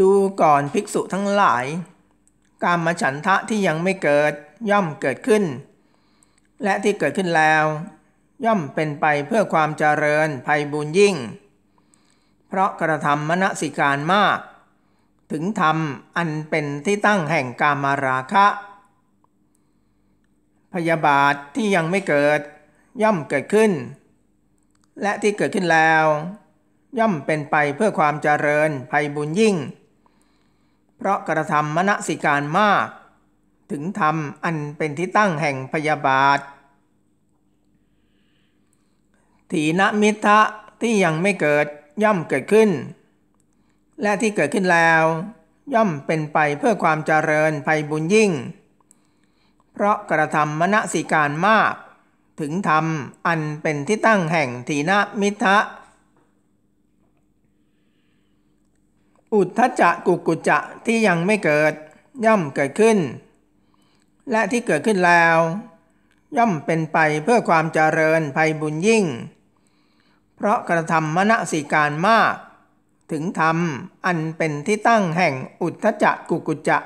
ดูก่อนภิกษุทั้งหลาย กามฉันทะที่ยังไม่เกิดย่อมเกิดขึ้น และที่เกิดขึ้นแล้ว ย่อมเป็นไปเพื่อความเจริญภัยบุญยิ่ง เพราะกระทำมณสิการมาก ถึงธรรมอันเป็นที่ตั้งแห่งกามาราคะ พยาบาทที่ยังไม่เกิด ย่อมเกิดขึ้น และที่เกิดขึ้นแล้ว ย่อมเป็นไปเพื่อความเจริญภัยบุญยิ่งเพราะกระทำมณสิการมาก ถึงธรรมอันเป็นที่ตั้งแห่งพยาบาทถีนมิทะที่ยังไม่เกิดย่อมเกิดขึ้น และที่เกิดขึ้นแล้ว ย่อมเป็นไปเพื่อความเจริญภัยบุญยิ่ง เพราะกระทำมณสิการมาก ถึงธรรมอันเป็นที่ตั้งแห่งถีนมิทะอุทธจักกุกุจะที่ยังไม่เกิดย่อมเกิดขึ้น และที่เกิดขึ้นแล้ว ย่อมเป็นไปเพื่อความเจริญภัยบุญยิ่ง เพราะกระทำมณสิการมาก ถึงธรรมอันเป็นที่ตั้งแห่งอุทธจักกุกุจะ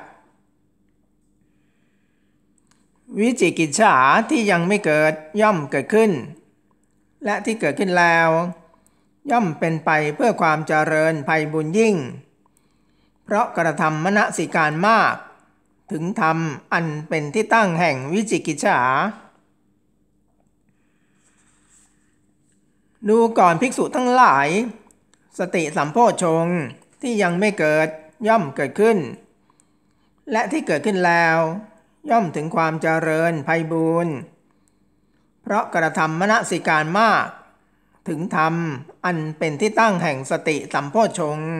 วิจิกิจฉาที่ยังไม่เกิดย่อมเกิดขึ้น และที่เกิดขึ้นแล้ว ย่อมเป็นไปเพื่อความเจริญภัยบุญยิ่งเพราะกระทำมณสิการมาก ถึงทำอันเป็นที่ตั้งแห่งวิจิกิจฉา ดูก่อนภิกษุทั้งหลาย สติสัมโพชงที่ยังไม่เกิดย่อมเกิดขึ้น และที่เกิดขึ้นแล้ว ย่อมถึงความเจริญไพบูรณ์เพราะกระทำมณสิการมาก ถึงทำอันเป็นที่ตั้งแห่งสติสัมโพชง์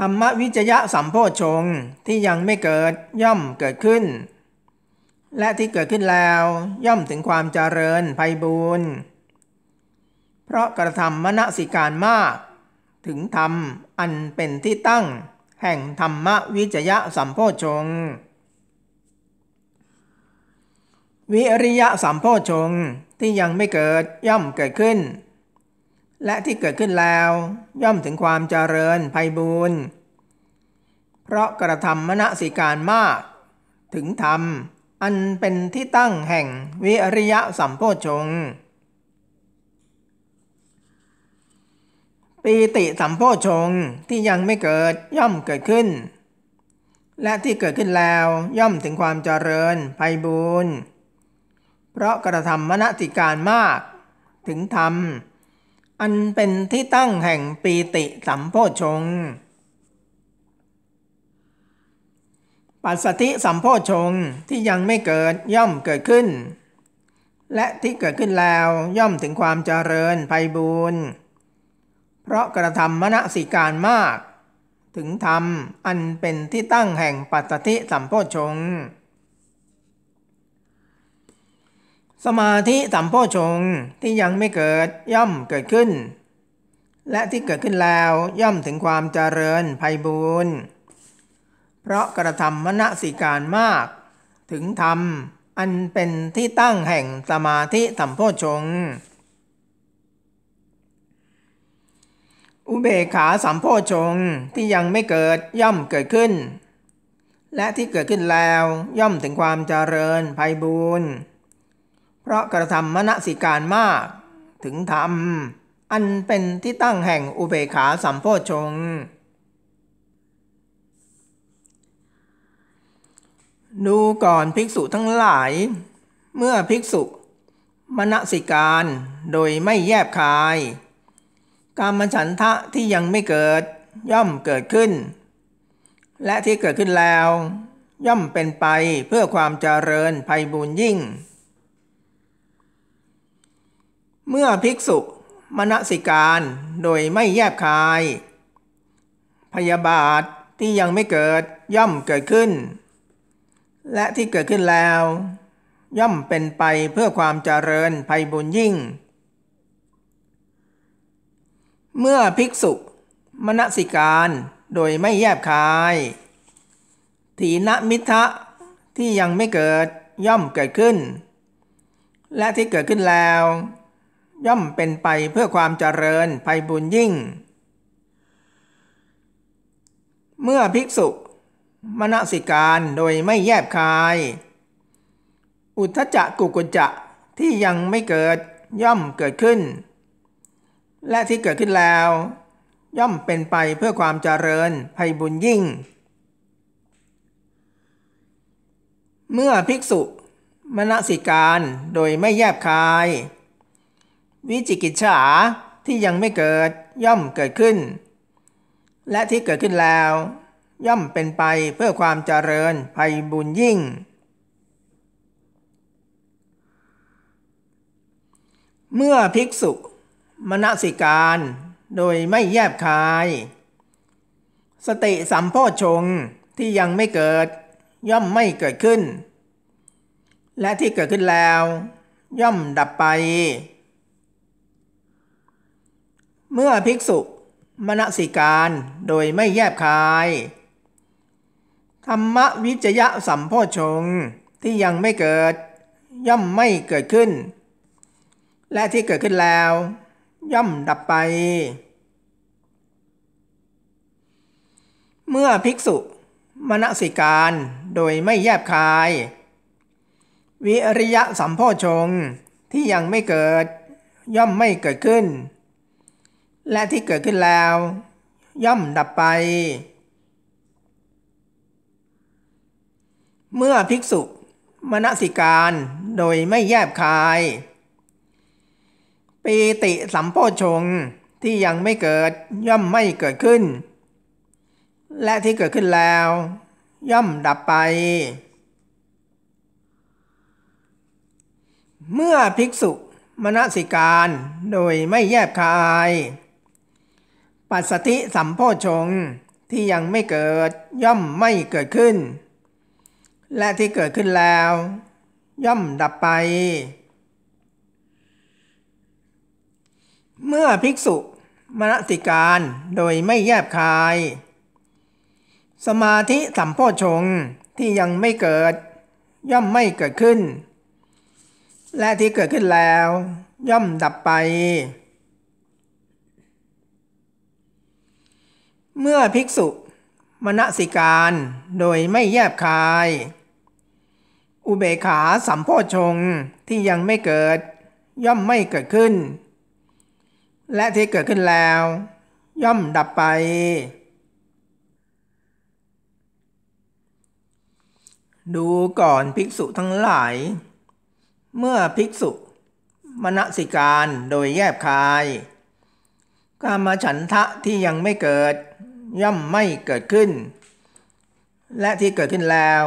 ธรรมวิจยะสัมโพชงที่ยังไม่เกิดย่อมเกิดขึ้น และที่เกิดขึ้นแล้วย่อมถึงความเจริญไพบูรณ์ เพราะกระทำมณสิการมาก ถึงธรรมอันเป็นที่ตั้ง แห่งธรรมวิจยะสัมโพชงวิริยะสัมโพชงที่ยังไม่เกิดย่อมเกิดขึ้นและที่เกิดขึ้นแล้วย่อมถึงความเจริญไพบุญเพราะกระทำมณสิการมาก ถึงธรรมอันเป็นที่ตั้งแห่งวิริยะสัมโพชงปีติสัมโพชงที่ยังไม่เกิดย่อมเกิดขึ้น และที่เกิดขึ้นแล้วย่อมถึงความเจริญไพบุญเพราะกระทำมณติการมาก ถึงธรรมอันเป็นที่ตั้งแห่งปีติสัมโพชง ปัสสติสัมโพชงที่ยังไม่เกิดย่อมเกิดขึ้น และที่เกิดขึ้นแล้วย่อมถึงความเจริญไพบูรณ์เพราะกระทำมณสิการมาก ถึงธรรม อันเป็นที่ตั้งแห่งปัสสติสัมโพชง์สมาธิสัมโพชงที่ยังไม่เกิดย่อมเกิดขึ้น และที่เกิดขึ้นแล้วย่อมถึงความเจริญไพบูรณ์เพราะกระทำมณสิการมากถึงธรรมอันเป็นที่ตั้งแห่งสมาธิสัมโพชงอุเบขาสัมโพชงที่ยังไม่เกิดย่อมเกิดขึ้น และที่เกิดขึ้นแล้วย่อมถึงความเจริญไพบูรณ์เพราะกระทำมณสิการมาก ถึงธรรม อันเป็นที่ตั้งแห่งอุเบกขาสัมโพชงดูก่อนภิกษุทั้งหลาย เมื่อภิกษุมณสิการโดยไม่แยบคาย การมฉันทะที่ยังไม่เกิดย่อมเกิดขึ้น และที่เกิดขึ้นแล้ว ย่อมเป็นไปเพื่อความเจริญภัยบุญยิ่งเมื่อภิกษุมณสิการ โดยไม่แยบคาย พยาบาทที่ยังไม่เกิดย่อมเกิดขึ้น และที่เกิดขึ้นแล้ว ย่อมเป็นไปเพื่อความเจริญภัยบุญยิ่ง เมื่อภิกษุ มณสิการ โดยไม่แยบคาย ถีนมิทะที่ยังไม่เกิดย่อมเกิดขึ้น และที่เกิดขึ้นแล้วย่อมเป็นไปเพื่อความเจริญภัยบุญยิ่ง เมื่อภิกษุมณสิการโดยไม่แยบคาย อุทจักกุกุจะที่ยังไม่เกิดย่อมเกิดขึ้น และที่เกิดขึ้นแล้ว ย่อมเป็นไปเพื่อความเจริญภัยบุญยิ่ง เมื่อภิกษุมณสิการโดยไม่แยบคายวิจิกิจฉาที่ยังไม่เกิดย่อมเกิดขึ้น และที่เกิดขึ้นแล้วย่อมเป็นไปเพื่อความเจริญภัยบุญยิ่ง เมื่อภิกษุมณสิการโดยไม่แยบคาย สติสัมโพชงที่ยังไม่เกิด ย่อมไม่เกิดขึ้น และที่เกิดขึ้นแล้ว ย่อมดับไปเมื่อภิกษุมณสิการโดยไม่แยบคายธรรมวิจยะสัมโพชงที่ยังไม่เกิด ย่อมไม่เกิดขึ้น และที่เกิดขึ้นแล้ว ย่อมดับไป เมื่อภิกษุมณสิการโดยไม่แยบคาย วิริยะสัมโพชงที่ยังไม่เกิด ย่อมไม่เกิดขึ้นและที่เกิดขึ้นแล้ว ย่อมดับไป เมื่อภิกษุมณสิการโดยไม่แยบคายปีติสัมโพชง ที่ยังไม่เกิดย่อมไม่เกิดขึ้น และที่เกิดขึ้นแล้ว ย่อมดับไป เมื่อภิกษุมณสิการโดยไม่แยบคายปัสสติสัมโพชงที่ยังไม่เกิดย่อมไม่เกิดขึ้น และที่เกิดขึ้นแล้ว ย่อมดับไป เมื่อภิกษุมรติการโดยไม่แยบคาย สมาธิสัมโพชงที่ยังไม่เกิด ย่อมไม่เกิดขึ้น และที่เกิดขึ้นแล้ว ย่อมดับไปเมื่อภิกษุมณสิการโดยไม่แยบคาย อุเบขาสัมโพชงที่ยังไม่เกิด ย่อมไม่เกิดขึ้น และที่เกิดขึ้นแล้ว ย่อมดับไป ดูก่อนภิกษุทั้งหลาย เมื่อภิกษุมณสิการโดยแยบคายกามฉันทะที่ยังไม่เกิดย่อมไม่เกิดขึ้น และที่เกิดขึ้นแล้ว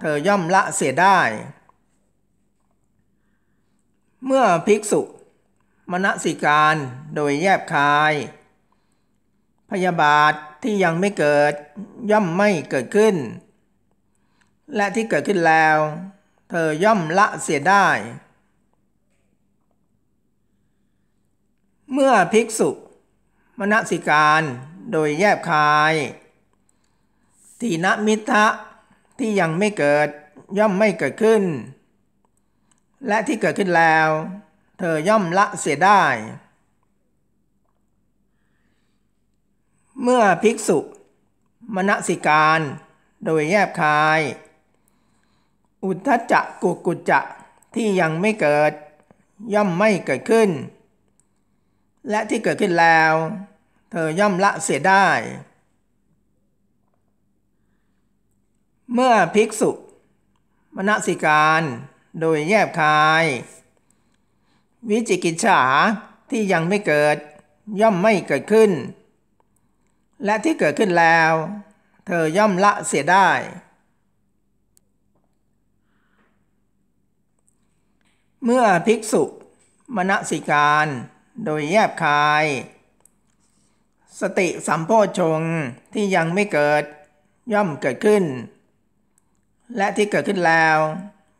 เธอย่อมละเสียได้ เมื่อภิกษุมณสิการโดยแยบคาย พยาบาทที่ยังไม่เกิด ย่อมไม่เกิดขึ้น และที่เกิดขึ้นแล้ว เธอย่อมละเสียได้ เมื่อภิกษุมณสิการโดยแยบคาย ทีนมิทะที่ยังไม่เกิดย่อมไม่เกิดขึ้น และที่เกิดขึ้นแล้ว เธอย่อมละเสียได้ เมื่อภิกษุมณสิการ โดยแยบคาย อุทธจักกุกุจจะที่ยังไม่เกิด ย่อมไม่เกิดขึ้น และที่เกิดขึ้นแล้วเธอย่อมละเสียได้ เมื่อภิกษุมณสิการ โดยแยบคาย วิจิกิจฉาที่ยังไม่เกิดย่อมไม่เกิดขึ้น และที่เกิดขึ้นแล้ว เธอย่อมละเสียได้ เมื่อภิกษุมณสิการ โดยแยบคายสติสัมโพชงที่ยังไม่เกิดย่อมเกิดขึ้นและที่เกิดขึ้นแล้ว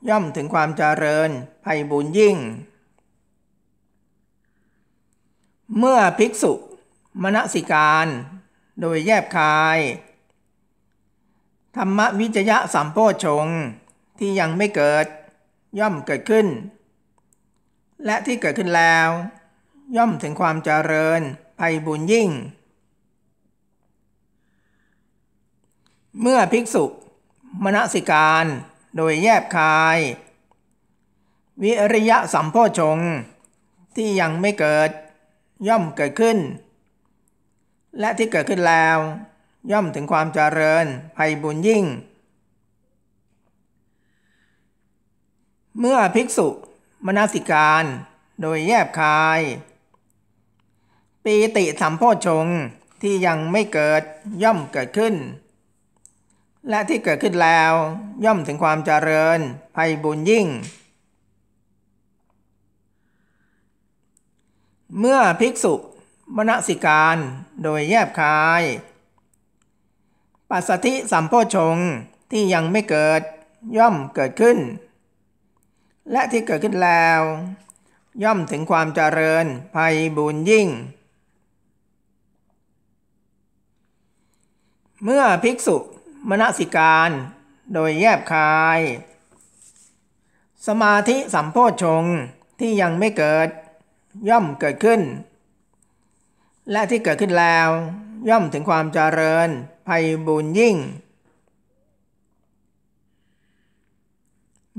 ย่อมถึงความเจริญไพยบุญยิ่งเมื่อภิกษุมณสิการโดยแยบคาย ธรรมวิจยะสัมโพชงที่ยังไม่เกิดย่อมเกิดขึ้น และที่เกิดขึ้นแล้ว ย่อมถึงความเจริญภัยบุญยิ่งเมื่อภิกษุมณสิการโดยแยบคาย วิริยะสัมโพชง ที่ยังไม่เกิด ย่อมเกิดขึ้น และที่เกิดขึ้นแล้วย่อมถึงความเจริญภัยบุญยิ่ง เมื่อภิกษุมณสิการโดยแยบคายปีติสัมโพชงที่ยังไม่เกิดย่อมเกิดขึ้นและที่เกิดขึ้นแล้วย่อมถึงความเจริญภัยบุญยิ่ง เมื่อภิกษุมณสิการโดยแยบคาย ปัสสธิสัมโพชงที่ยังไม่เกิดย่อมเกิดขึ้น และที่เกิดขึ้นแล้วย่อมถึงความเจริญภัยบุญยิ่งเมื่อภิกษุมณสิการโดยแยบคาย สมาธิสัมโพชงที่ยังไม่เกิด ย่อมเกิดขึ้น และที่เกิดขึ้นแล้วย่อมถึงความเจริญภัยบุญยิ่ง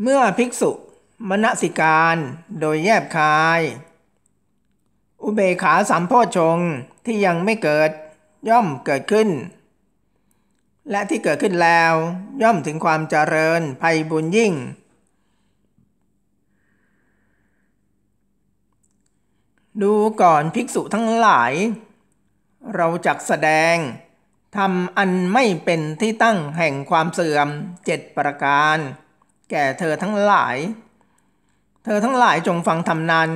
เมื่อภิกษุมณสิการโดยแยบคาย อุเบขาสัมโพชงที่ยังไม่เกิดย่อมเกิดขึ้นและที่เกิดขึ้นแล้วย่อมถึงความเจริญภัยบุญยิ่ง ดูก่อนภิกษุทั้งหลาย เราจักแสดงทำอันไม่เป็นที่ตั้งแห่งความเสื่อมเจ็ดประการ แก่เธอทั้งหลาย เธอทั้งหลายจงฟังทำนั้น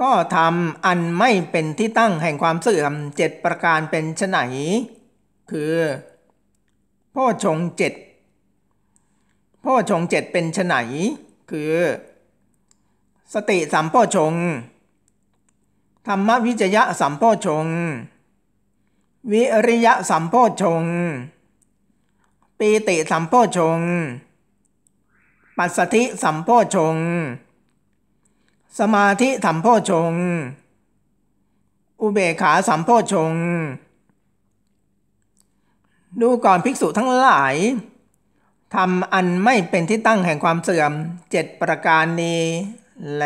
ก็ทำอันไม่เป็นที่ตั้งแห่งความเสื่อมเจ็ดประการเป็นไฉนคือ พ่อชงเจ็ดพ่อชงเจ็ดเป็นไฉนคือ สติสัมพ่อชงธรรมวิจยะสัมพ่อชง วิริยะสัมพ่อชงปีติสัมพ่อชง ปัสสธิสัมพ่อชง สมาธิสัมพ่อชง อุเบขาสัมพ่อชงดูก่อนภิกษุทั้งหลายทำอันไม่เป็นที่ตั้งแห่งความเสื่อมเจ็ดประการนี้ แล